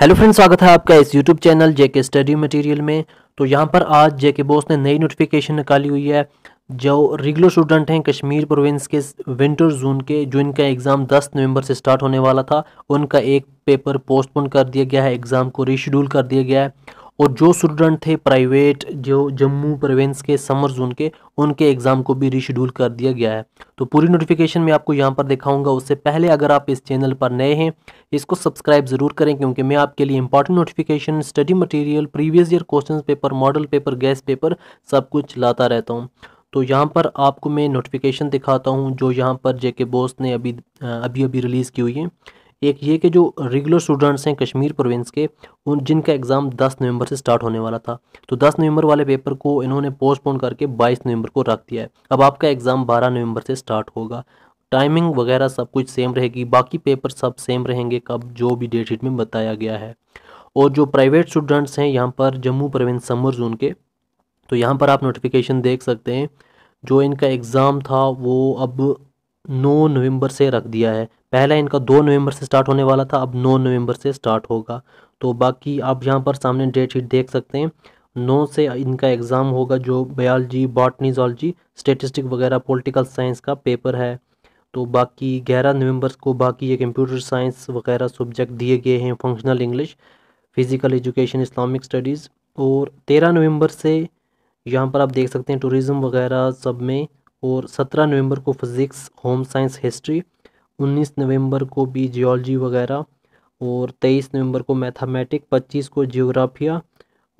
hello friends स्वागत है आपका इस YouTube channel JK study material में तो यहाँ पर आज जेके बोस ने नई नोटिफिकेशन निकाली हुई है जो रेगुलर स्टूडेंट हैं कश्मीर प्रोविंस के विंटर जोन के जो इनका एग्ज़ाम 10 नवंबर से स्टार्ट होने वाला था उनका एक पेपर पोस्टपोन कर दिया गया है एग्ज़ाम को रिशेड्यूल कर दिया गया है और जो स्टूडेंट थे प्राइवेट जो जम्मू प्रोविंस के समर जोन के उनके एग्ज़ाम को भी रिशेड्यूल कर दिया गया है तो पूरी नोटिफिकेशन मैं आपको यहाँ पर दिखाऊंगा उससे पहले अगर आप इस चैनल पर नए हैं इसको सब्सक्राइब ज़रूर करें क्योंकि मैं आपके लिए important notification study material previous year question paper model paper guess paper सब कुछ लाता रहता हूँ तो यहाँ पर आपको मैं नोटिफिकेशन दिखाता हूँ जो यहाँ पर जेके बोस ने अभी अभी अभी रिलीज़ की हुई है एक ये कि जो रेगुलर स्टूडेंट्स हैं कश्मीर प्रोविंस के उन जिनका एग्ज़ाम 10 नवंबर से स्टार्ट होने वाला था तो 10 नवंबर वाले पेपर को इन्होंने पोस्टपोन करके 22 नवंबर को रख दिया है अब आपका एग्ज़ाम 12 नवंबर से स्टार्ट होगा टाइमिंग वगैरह सब कुछ सेम रहेगी बाकी पेपर सब सेम रहेंगे कब जो भी डेट शीट में बताया गया है और जो प्राइवेट स्टूडेंट्स हैं यहाँ पर जम्मू प्रोविंस समर जोन के तो यहाँ पर आप नोटिफिकेशन देख सकते हैं जो इनका एग्ज़ाम था वो अब 9 नवंबर से रख दिया है पहला इनका दो नवंबर से स्टार्ट होने वाला था अब नौ नवंबर से स्टार्ट होगा तो बाकी आप यहाँ पर सामने डेट शीट देख सकते हैं नौ से इनका एग्ज़ाम होगा जो बयालजी बॉटनी स्टेटिस्टिक वगैरह पॉलिटिकल साइंस का पेपर है तो बाकी ग्यारह नवंबर को बाकी ये कंप्यूटर साइंस वगैरह सब्जेक्ट दिए गए हैं functional English physical education Islamic studies और तेरह नवंबर से यहाँ पर आप देख सकते हैं टूरिज़म वगैरह सब में और सत्रह नवंबर को फिज़िक्स होम साइंस हिस्ट्री उन्नीस नवंबर को भी जियोलॉजी वगैरह और तेईस नवंबर को मैथमेटिक पच्चीस को जियोग्राफिया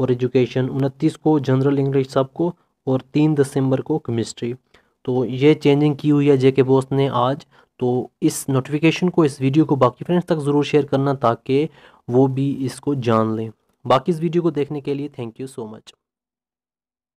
और एजुकेशन उनतीस को जनरल इंग्लिश सबको और तीन दिसंबर को केमिस्ट्री तो ये चेंजिंग की हुई है जे के बोस ने आज तो इस नोटिफिकेशन को इस वीडियो को बाकी फ्रेंड्स तक ज़रूर शेयर करना ताकि वो भी इसको जान लें बाकी इस वीडियो को देखने के लिए थैंक यू सो मच